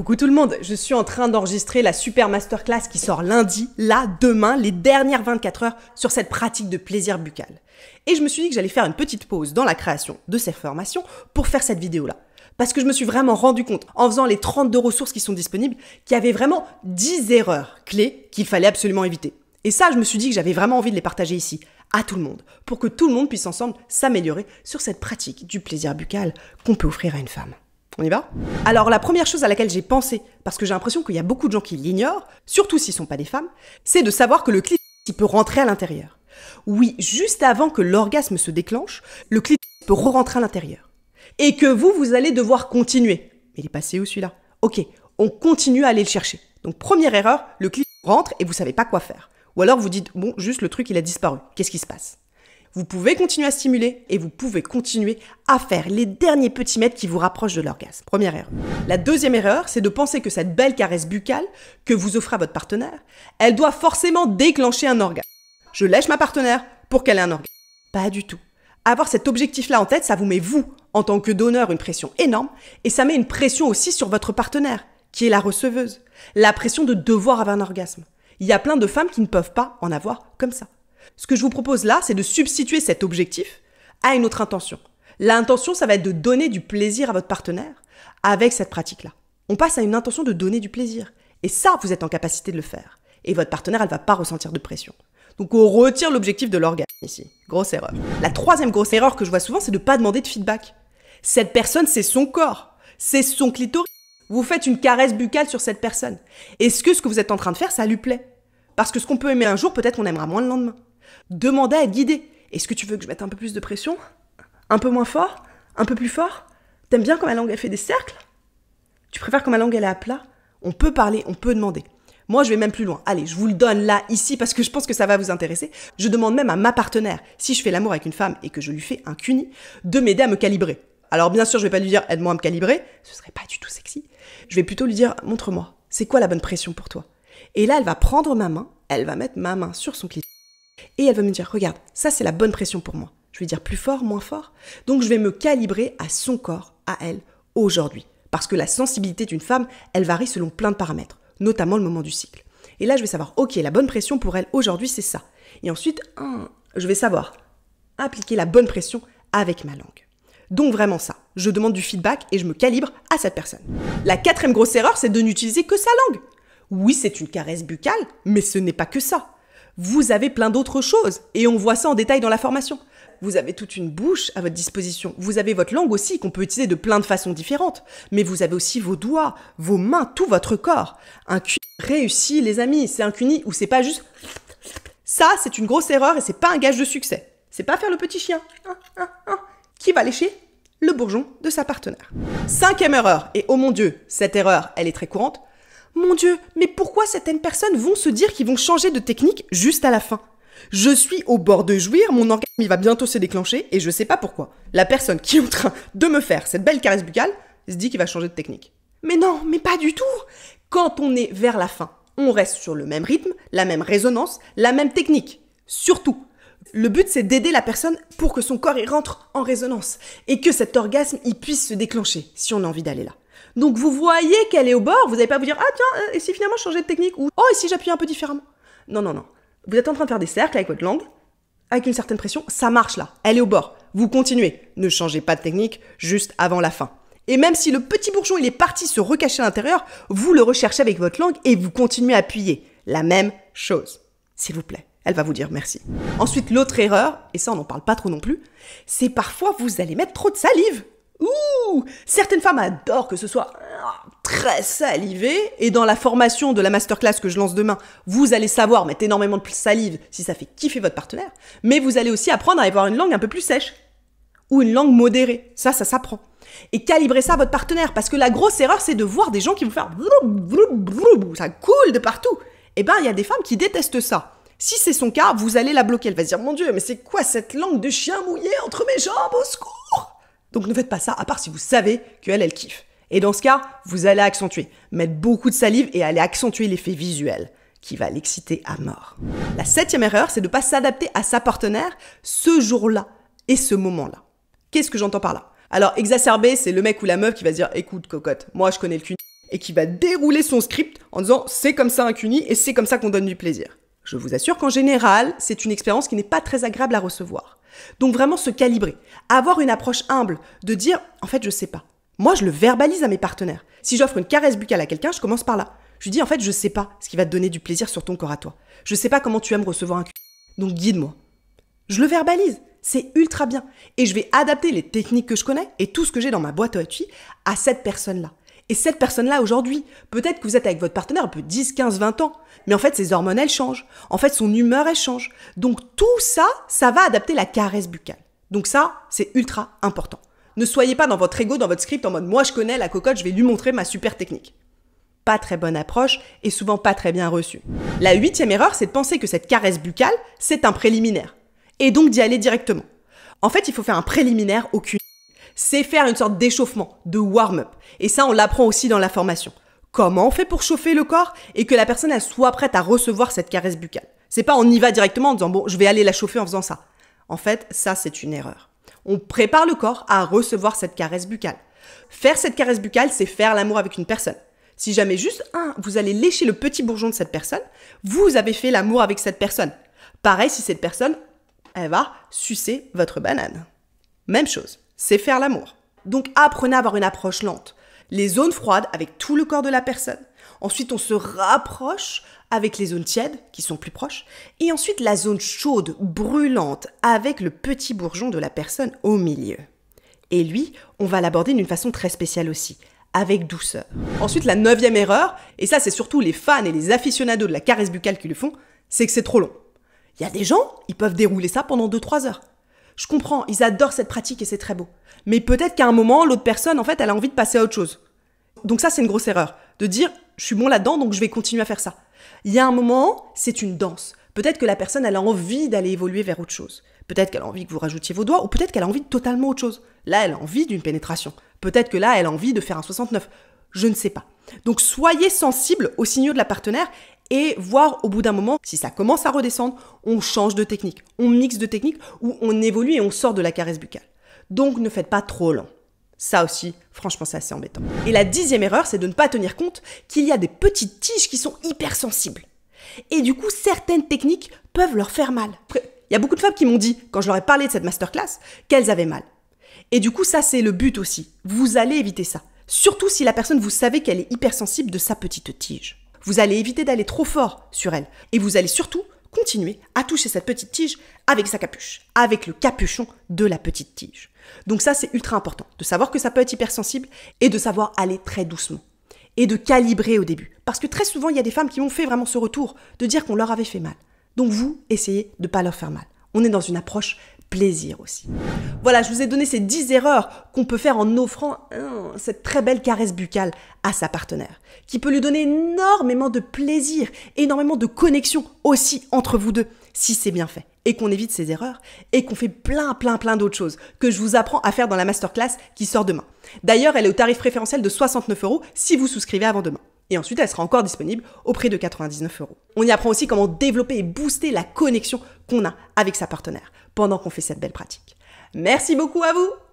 Coucou tout le monde, je suis en train d'enregistrer la super masterclass qui sort lundi, là, demain, les dernières 24 heures sur cette pratique de plaisir buccal. Et je me suis dit que j'allais faire une petite pause dans la création de cette formation pour faire cette vidéo-là. Parce que je me suis vraiment rendu compte, en faisant les 32 ressources qui sont disponibles, qu'il y avait vraiment 10 erreurs clés qu'il fallait absolument éviter. Et ça, je me suis dit que j'avais vraiment envie de les partager ici, à tout le monde, pour que tout le monde puisse ensemble s'améliorer sur cette pratique du plaisir buccal qu'on peut offrir à une femme. On y va Alors la première chose à laquelle j'ai pensé, parce que j'ai l'impression qu'il y a beaucoup de gens qui l'ignorent, surtout s'ils sont pas des femmes, c'est de savoir que le qui peut rentrer à l'intérieur. Oui, juste avant que l'orgasme se déclenche, le clit peut re-rentrer à l'intérieur. Et que vous, vous allez devoir continuer. Il est passé où celui-là Ok, on continue à aller le chercher. Donc première erreur, le clit rentre et vous savez pas quoi faire. Ou alors vous dites, bon, juste le truc, il a disparu. Qu'est-ce qui se passe vous pouvez continuer à stimuler et vous pouvez continuer à faire les derniers petits mètres qui vous rapprochent de l'orgasme. Première erreur. La deuxième erreur, c'est de penser que cette belle caresse buccale que vous offrez à votre partenaire, elle doit forcément déclencher un orgasme. Je lèche ma partenaire pour qu'elle ait un orgasme. Pas du tout. Avoir cet objectif-là en tête, ça vous met vous, en tant que donneur, une pression énorme et ça met une pression aussi sur votre partenaire, qui est la receveuse. La pression de devoir avoir un orgasme. Il y a plein de femmes qui ne peuvent pas en avoir comme ça. Ce que je vous propose là, c'est de substituer cet objectif à une autre intention. L'intention, ça va être de donner du plaisir à votre partenaire avec cette pratique-là. On passe à une intention de donner du plaisir. Et ça, vous êtes en capacité de le faire. Et votre partenaire, elle va pas ressentir de pression. Donc on retire l'objectif de l'organe ici. Grosse erreur. La troisième grosse erreur que je vois souvent, c'est de ne pas demander de feedback. Cette personne, c'est son corps. C'est son clitoris. Vous faites une caresse buccale sur cette personne. Est-ce que ce que vous êtes en train de faire, ça lui plaît Parce que ce qu'on peut aimer un jour, peut-être qu'on aimera moins le lendemain demander à être guidé. Est-ce que tu veux que je mette un peu plus de pression Un peu moins fort Un peu plus fort T'aimes bien quand ma langue elle fait des cercles Tu préfères quand ma langue elle est à plat On peut parler, on peut demander. Moi, je vais même plus loin. Allez, je vous le donne là, ici, parce que je pense que ça va vous intéresser. Je demande même à ma partenaire, si je fais l'amour avec une femme et que je lui fais un cuni, de m'aider à me calibrer. Alors bien sûr, je vais pas lui dire aide-moi à me calibrer, ce serait pas du tout sexy. Je vais plutôt lui dire montre-moi, c'est quoi la bonne pression pour toi Et là, elle va prendre ma main, elle va mettre ma main sur son clitoris. Et elle va me dire, regarde, ça c'est la bonne pression pour moi. Je vais dire plus fort, moins fort. Donc je vais me calibrer à son corps, à elle, aujourd'hui. Parce que la sensibilité d'une femme, elle varie selon plein de paramètres, notamment le moment du cycle. Et là, je vais savoir, ok, la bonne pression pour elle aujourd'hui, c'est ça. Et ensuite, hein, je vais savoir appliquer la bonne pression avec ma langue. Donc vraiment ça, je demande du feedback et je me calibre à cette personne. La quatrième grosse erreur, c'est de n'utiliser que sa langue. Oui, c'est une caresse buccale, mais ce n'est pas que ça vous avez plein d'autres choses. Et on voit ça en détail dans la formation. Vous avez toute une bouche à votre disposition. Vous avez votre langue aussi qu'on peut utiliser de plein de façons différentes. Mais vous avez aussi vos doigts, vos mains, tout votre corps. Un cuni réussi, les amis, c'est un cuni où c'est pas juste. Ça, c'est une grosse erreur et c'est pas un gage de succès. C'est pas faire le petit chien. Hein, hein, hein. Qui va lécher le bourgeon de sa partenaire. Cinquième erreur, et oh mon dieu, cette erreur, elle est très courante, mon Dieu, mais pourquoi certaines personnes vont se dire qu'ils vont changer de technique juste à la fin Je suis au bord de jouir, mon orgasme va bientôt se déclencher et je sais pas pourquoi. La personne qui est en train de me faire cette belle caresse buccale se dit qu'il va changer de technique. Mais non, mais pas du tout Quand on est vers la fin, on reste sur le même rythme, la même résonance, la même technique. Surtout, le but, c'est d'aider la personne pour que son corps y rentre en résonance et que cet orgasme y puisse se déclencher si on a envie d'aller là. Donc vous voyez qu'elle est au bord, vous n'allez pas vous dire ah tiens, euh, et si finalement je changeais de technique ou oh et si j'appuie un peu différemment. Non non non. Vous êtes en train de faire des cercles avec votre langue, avec une certaine pression, ça marche là, elle est au bord. Vous continuez, ne changez pas de technique juste avant la fin. Et même si le petit bourgeon il est parti se recacher à l'intérieur, vous le recherchez avec votre langue et vous continuez à appuyer. La même chose. S'il vous plaît, elle va vous dire merci. Ensuite, l'autre erreur, et ça on n'en parle pas trop non plus, c'est parfois vous allez mettre trop de salive. Ouh Certaines femmes adorent que ce soit euh, très salivé. Et dans la formation de la masterclass que je lance demain, vous allez savoir mettre énormément de salive si ça fait kiffer votre partenaire. Mais vous allez aussi apprendre à avoir une langue un peu plus sèche. Ou une langue modérée. Ça, ça s'apprend. Et calibrez ça à votre partenaire. Parce que la grosse erreur, c'est de voir des gens qui vont faire ça coule de partout. Eh ben, il y a des femmes qui détestent ça. Si c'est son cas, vous allez la bloquer. Elle va se dire, mon Dieu, mais c'est quoi cette langue de chien mouillé entre mes jambes au secours donc ne faites pas ça, à part si vous savez qu'elle, elle kiffe. Et dans ce cas, vous allez accentuer, mettre beaucoup de salive et aller accentuer l'effet visuel qui va l'exciter à mort. La septième erreur, c'est de ne pas s'adapter à sa partenaire ce jour-là et ce moment-là. Qu'est-ce que j'entends par là Alors, exacerber, c'est le mec ou la meuf qui va se dire écoute, cocotte, moi je connais le cuni, et qui va dérouler son script en disant c'est comme ça un cuni et c'est comme ça qu'on donne du plaisir. Je vous assure qu'en général, c'est une expérience qui n'est pas très agréable à recevoir. Donc vraiment se calibrer, avoir une approche humble, de dire en fait je sais pas. Moi je le verbalise à mes partenaires. Si j'offre une caresse buccale à quelqu'un, je commence par là. Je lui dis en fait je sais pas ce qui va te donner du plaisir sur ton corps à toi. Je sais pas comment tu aimes recevoir un cul. Donc guide-moi. Je le verbalise. C'est ultra bien. Et je vais adapter les techniques que je connais et tout ce que j'ai dans ma boîte à outils à cette personne-là et cette personne-là aujourd'hui. Peut-être que vous êtes avec votre partenaire un peu 10, 15, 20 ans, mais en fait ses hormones elles changent, en fait son humeur elle change. Donc tout ça, ça va adapter la caresse buccale. Donc ça, c'est ultra important. Ne soyez pas dans votre ego, dans votre script en mode moi je connais la cocotte, je vais lui montrer ma super technique. Pas très bonne approche et souvent pas très bien reçue. La huitième erreur, c'est de penser que cette caresse buccale, c'est un préliminaire. Et donc d'y aller directement. En fait, il faut faire un préliminaire au cul c'est faire une sorte d'échauffement, de warm-up. Et ça, on l'apprend aussi dans la formation. Comment on fait pour chauffer le corps et que la personne elle soit prête à recevoir cette caresse buccale C'est pas on y va directement en disant bon, je vais aller la chauffer en faisant ça. En fait, ça c'est une erreur. On prépare le corps à recevoir cette caresse buccale. Faire cette caresse buccale, c'est faire l'amour avec une personne. Si jamais juste un, vous allez lécher le petit bourgeon de cette personne, vous avez fait l'amour avec cette personne. Pareil si cette personne, elle va sucer votre banane. Même chose c'est faire l'amour. Donc apprenez à avoir une approche lente. Les zones froides avec tout le corps de la personne. Ensuite, on se rapproche avec les zones tièdes qui sont plus proches. Et ensuite, la zone chaude, brûlante, avec le petit bourgeon de la personne au milieu. Et lui, on va l'aborder d'une façon très spéciale aussi, avec douceur. Ensuite, la neuvième erreur, et ça c'est surtout les fans et les aficionados de la caresse buccale qui le font, c'est que c'est trop long. Il y a des gens, ils peuvent dérouler ça pendant 2-3 heures. Je comprends, ils adorent cette pratique et c'est très beau. Mais peut-être qu'à un moment, l'autre personne, en fait, elle a envie de passer à autre chose. Donc ça, c'est une grosse erreur. De dire, je suis bon là-dedans, donc je vais continuer à faire ça. Il y a un moment, c'est une danse. Peut-être que la personne, elle a envie d'aller évoluer vers autre chose. Peut-être qu'elle a envie que vous rajoutiez vos doigts, ou peut-être qu'elle a envie de totalement autre chose. Là, elle a envie d'une pénétration. Peut-être que là, elle a envie de faire un 69. Je ne sais pas. Donc soyez sensible aux signaux de la partenaire et voir au bout d'un moment, si ça commence à redescendre, on change de technique, on mixe de technique ou on évolue et on sort de la caresse buccale. Donc ne faites pas trop lent. Ça aussi, franchement, c'est assez embêtant. Et la dixième erreur, c'est de ne pas tenir compte qu'il y a des petites tiges qui sont hypersensibles. Et du coup, certaines techniques peuvent leur faire mal. Il y a beaucoup de femmes qui m'ont dit, quand je leur ai parlé de cette masterclass, qu'elles avaient mal. Et du coup, ça, c'est le but aussi. Vous allez éviter ça. Surtout si la personne, vous savez qu'elle est hypersensible de sa petite tige. Vous allez éviter d'aller trop fort sur elle. Et vous allez surtout continuer à toucher cette petite tige avec sa capuche, avec le capuchon de la petite tige. Donc ça, c'est ultra important, de savoir que ça peut être hypersensible et de savoir aller très doucement et de calibrer au début. Parce que très souvent, il y a des femmes qui ont fait vraiment ce retour de dire qu'on leur avait fait mal. Donc vous, essayez de ne pas leur faire mal. On est dans une approche plaisir aussi. Voilà, je vous ai donné ces 10 erreurs qu'on peut faire en offrant hein, cette très belle caresse buccale à sa partenaire, qui peut lui donner énormément de plaisir, énormément de connexion aussi entre vous deux, si c'est bien fait, et qu'on évite ces erreurs, et qu'on fait plein, plein, plein d'autres choses, que je vous apprends à faire dans la masterclass qui sort demain. D'ailleurs, elle est au tarif préférentiel de 69 euros si vous souscrivez avant demain. Et ensuite, elle sera encore disponible au prix de 99 euros. On y apprend aussi comment développer et booster la connexion qu'on a avec sa partenaire pendant qu'on fait cette belle pratique. Merci beaucoup à vous